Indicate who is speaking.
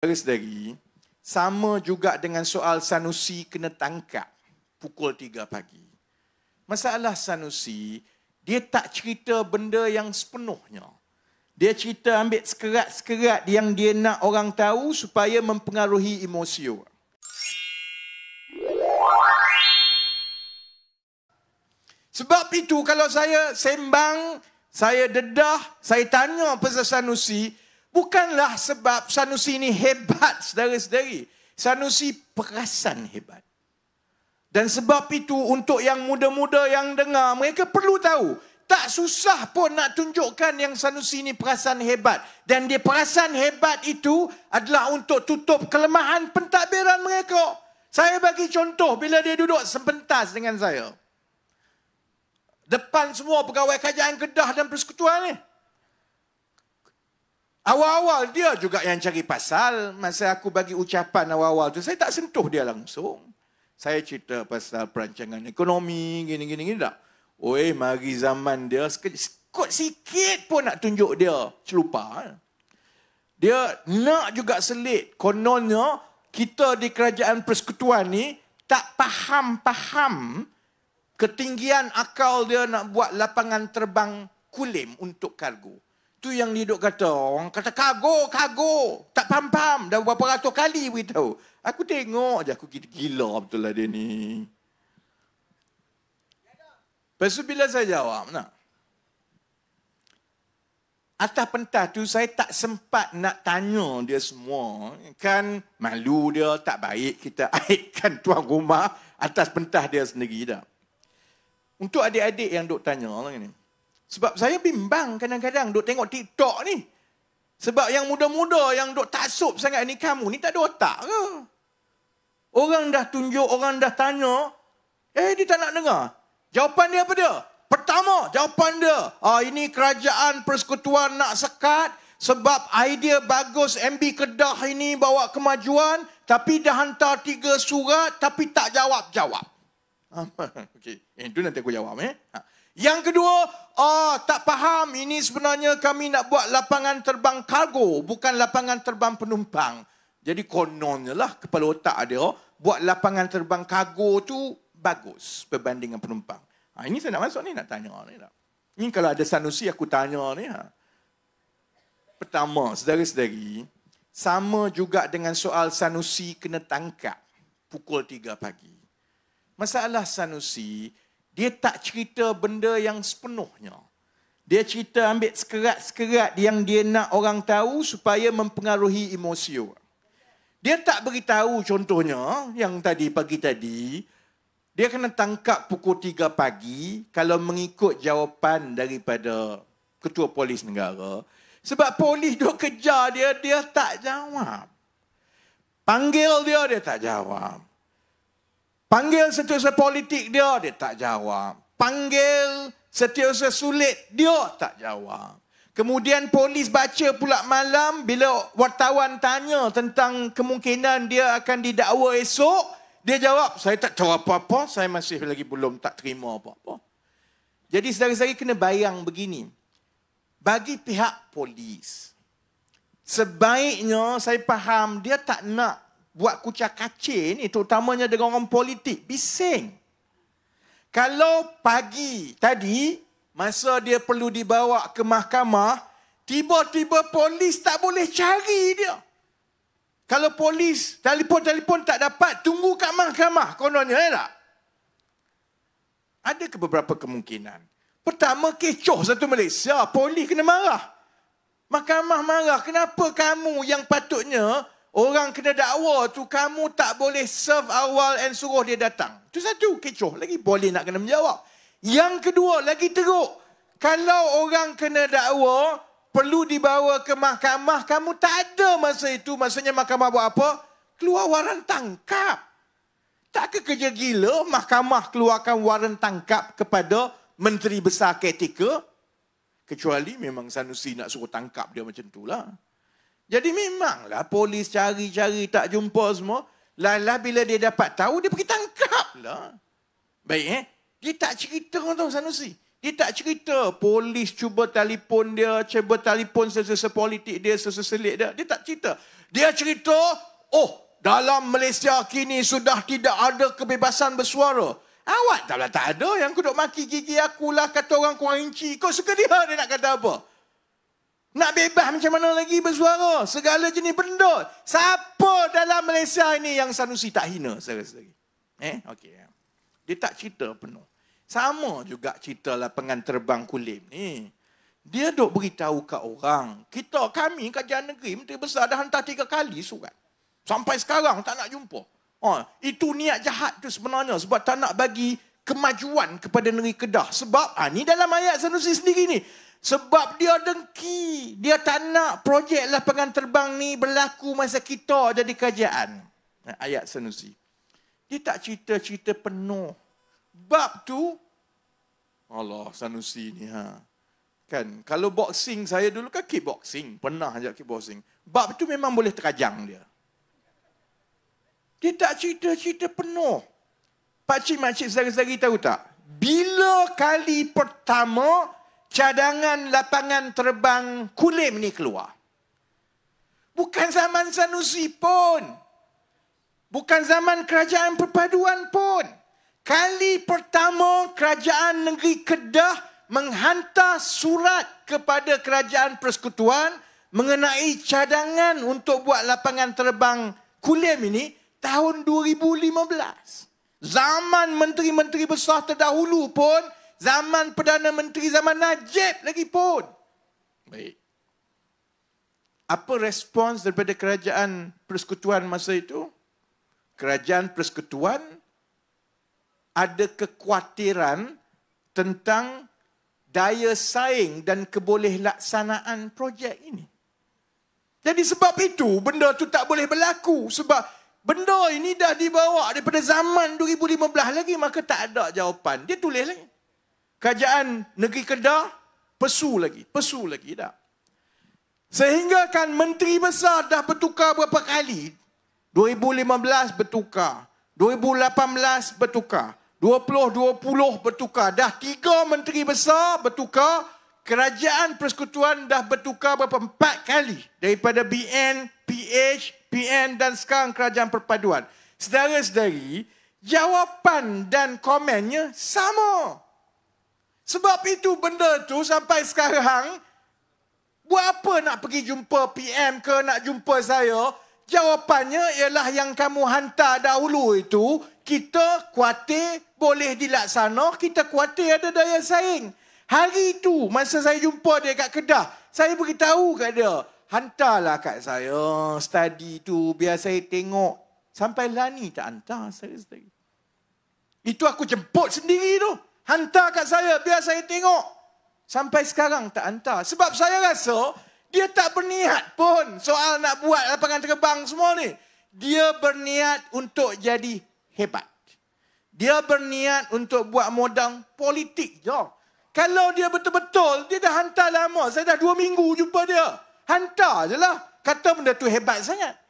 Speaker 1: saudara sedari sama juga dengan soal Sanusi kena tangkap pukul 3 pagi. Masalah Sanusi, dia tak cerita benda yang sepenuhnya. Dia cerita ambil sekerat-sekerat yang dia nak orang tahu supaya mempengaruhi emosi Sebab itu kalau saya sembang, saya dedah, saya tanya pasal Sanusi, Sanusi, Bukanlah sebab Sanusi ini hebat saudara-saudari. Sanusi perasan hebat. Dan sebab itu untuk yang muda-muda yang dengar, mereka perlu tahu. Tak susah pun nak tunjukkan yang Sanusi ini perasan hebat. Dan dia perasan hebat itu adalah untuk tutup kelemahan pentadbiran mereka. Saya bagi contoh bila dia duduk sebentas dengan saya. Depan semua pegawai kerajaan Kedah dan persekutuan ni. Awal-awal dia juga yang cari pasal masa aku bagi ucapan awal-awal tu. Saya tak sentuh dia langsung. Saya cerita pasal perancangan ekonomi, gini-gini, gini tak? Oi, mari zaman dia. Kut sikit pun nak tunjuk dia. Celupa. Eh? Dia nak juga selit. Kononnya, kita di kerajaan persekutuan ni tak faham-faham ketinggian akal dia nak buat lapangan terbang kulim untuk kargo. Tu yang hidup kata. Orang kata kago, kago. Tak pam-pam. Dah berapa ratus kali beritahu. Aku tengok je. Aku gila betul lah dia ni. Lepas tu bila saya jawab. Nak? Atas pentas tu saya tak sempat nak tanya dia semua. Kan malu dia tak baik kita aibkan tuan rumah atas pentas dia sendiri. Tak? Untuk adik-adik yang duk tanya. Lah, ni. Sebab saya bimbang kadang-kadang duk tengok TikTok ni. Sebab yang muda-muda yang duk taksub sangat ni kamu ni tak ada otak ke? Orang dah tunjuk, orang dah tanya. Eh, dia tak nak dengar. Jawapan dia apa dia? Pertama, jawapan dia. Ah, ini kerajaan persekutuan nak sekat. Sebab idea bagus MB Kedah ini bawa kemajuan. Tapi dah hantar tiga surat. Tapi tak jawab-jawab. okay. Eh, nanti aku jawab. Eh. Ha. Yang kedua, oh tak faham ini sebenarnya kami nak buat lapangan terbang kargo bukan lapangan terbang penumpang. Jadi kononnya lah kepala otak dia oh, buat lapangan terbang kargo tu bagus berbanding dengan penumpang. Ha, ini saya nak masuk ni nak tanya ni lah. Ini kalau ada sanusi aku tanya ni ha. Pertama, saudara-saudari, sama juga dengan soal sanusi kena tangkap pukul 3 pagi. Masalah sanusi, dia tak cerita benda yang sepenuhnya. Dia cerita ambil sekerat-sekerat yang dia nak orang tahu supaya mempengaruhi emosi orang. Dia tak beritahu contohnya yang tadi pagi tadi, dia kena tangkap pukul 3 pagi kalau mengikut jawapan daripada ketua polis negara. Sebab polis dia kejar dia, dia tak jawab. Panggil dia, dia tak jawab. Panggil setiausaha politik dia, dia tak jawab. Panggil setiausaha sulit, dia tak jawab. Kemudian polis baca pula malam bila wartawan tanya tentang kemungkinan dia akan didakwa esok. Dia jawab, saya tak tahu apa-apa, saya masih lagi belum tak terima apa-apa. Jadi sedari-sedari kena bayang begini. Bagi pihak polis, sebaiknya saya faham dia tak nak buat kucak kacir ni terutamanya dengan orang politik bising. Kalau pagi tadi masa dia perlu dibawa ke mahkamah, tiba-tiba polis tak boleh cari dia. Kalau polis telefon-telefon tak dapat, tunggu kat mahkamah kononnya eh, tak? Ada ke beberapa kemungkinan? Pertama kecoh satu Malaysia, polis kena marah. Mahkamah marah, kenapa kamu yang patutnya Orang kena dakwa tu kamu tak boleh serve awal and suruh dia datang. Itu satu kecoh. Lagi boleh nak kena menjawab. Yang kedua lagi teruk. Kalau orang kena dakwa perlu dibawa ke mahkamah. Kamu tak ada masa itu. Maksudnya mahkamah buat apa? Keluar waran tangkap. Tak ke kerja gila mahkamah keluarkan waran tangkap kepada Menteri Besar Ketika? Kecuali memang Sanusi nak suruh tangkap dia macam itulah. lah. Jadi memanglah polis cari-cari tak jumpa semua. Lailah bila dia dapat tahu, dia pergi tangkap lah. Baik eh? Dia tak cerita orang tahu Sanusi. Dia tak cerita polis cuba telefon dia, cuba telefon sesuatu politik dia, sesuatu selit dia. Dia tak cerita. Dia cerita, oh dalam Malaysia kini sudah tidak ada kebebasan bersuara. Awak tak ada yang kuduk maki gigi lah kata orang kurang inci. Kau suka dia, dia nak kata apa? Nak bebas macam mana lagi bersuara? Segala jenis pendut. Siapa dalam Malaysia ini yang sanusi tak hina? Saya rasa Eh, okay. Dia tak cerita penuh. Sama juga cerita lapangan terbang kulim ni. Dia duk beritahu ke orang. Kita, kami, kajian negeri, Menteri Besar dah hantar tiga kali surat. Sampai sekarang tak nak jumpa. Oh, itu niat jahat tu sebenarnya. Sebab tak nak bagi kemajuan kepada negeri Kedah. Sebab, ah, ni dalam ayat Sanusi sendiri ni. Sebab dia dengki. Dia tak nak projek lapangan terbang ni berlaku masa kita jadi kerajaan. Ayat Senusi. Dia tak cerita-cerita penuh. Bab tu, Allah Sanusi ni ha. Kan, kalau boxing saya dulu kan kickboxing. Pernah ajak kickboxing. Bab tu memang boleh terkajang dia. Dia tak cerita-cerita penuh. Pakcik-makcik sehari-hari tahu tak? Bila kali pertama cadangan lapangan terbang kulim ni keluar. Bukan zaman Sanusi pun. Bukan zaman kerajaan perpaduan pun. Kali pertama kerajaan negeri Kedah menghantar surat kepada kerajaan persekutuan mengenai cadangan untuk buat lapangan terbang Kulim ini tahun 2015. Zaman menteri-menteri besar terdahulu pun Zaman Perdana Menteri, zaman Najib lagi pun. Baik. Apa respons daripada kerajaan persekutuan masa itu? Kerajaan persekutuan ada kekhawatiran tentang daya saing dan kebolehlaksanaan projek ini. Jadi sebab itu benda itu tak boleh berlaku sebab benda ini dah dibawa daripada zaman 2015 lagi maka tak ada jawapan. Dia tulis lagi kerajaan negeri Kedah pesu lagi, pesu lagi tak. Sehingga kan menteri besar dah bertukar berapa kali? 2015 bertukar, 2018 bertukar, 2020 bertukar. Dah tiga menteri besar bertukar, kerajaan persekutuan dah bertukar berapa? Empat kali. Daripada BN, PH, PN dan sekarang kerajaan perpaduan. Sedara-sedari, jawapan dan komennya sama. Sebab itu benda tu sampai sekarang buat apa nak pergi jumpa PM ke nak jumpa saya? Jawapannya ialah yang kamu hantar dahulu itu kita kuatir boleh dilaksana, kita kuatir ada daya saing. Hari itu masa saya jumpa dia kat kedah, saya beritahu kat dia, hantarlah kat saya study tu biar saya tengok. Sampai lani tak hantar saya study. Itu aku jemput sendiri tu. Hantar kat saya, biar saya tengok. Sampai sekarang tak hantar. Sebab saya rasa, dia tak berniat pun soal nak buat lapangan terbang semua ni. Dia berniat untuk jadi hebat. Dia berniat untuk buat modang politik je. Kalau dia betul-betul, dia dah hantar lama. Saya dah dua minggu jumpa dia. Hantar je lah. Kata benda tu hebat sangat.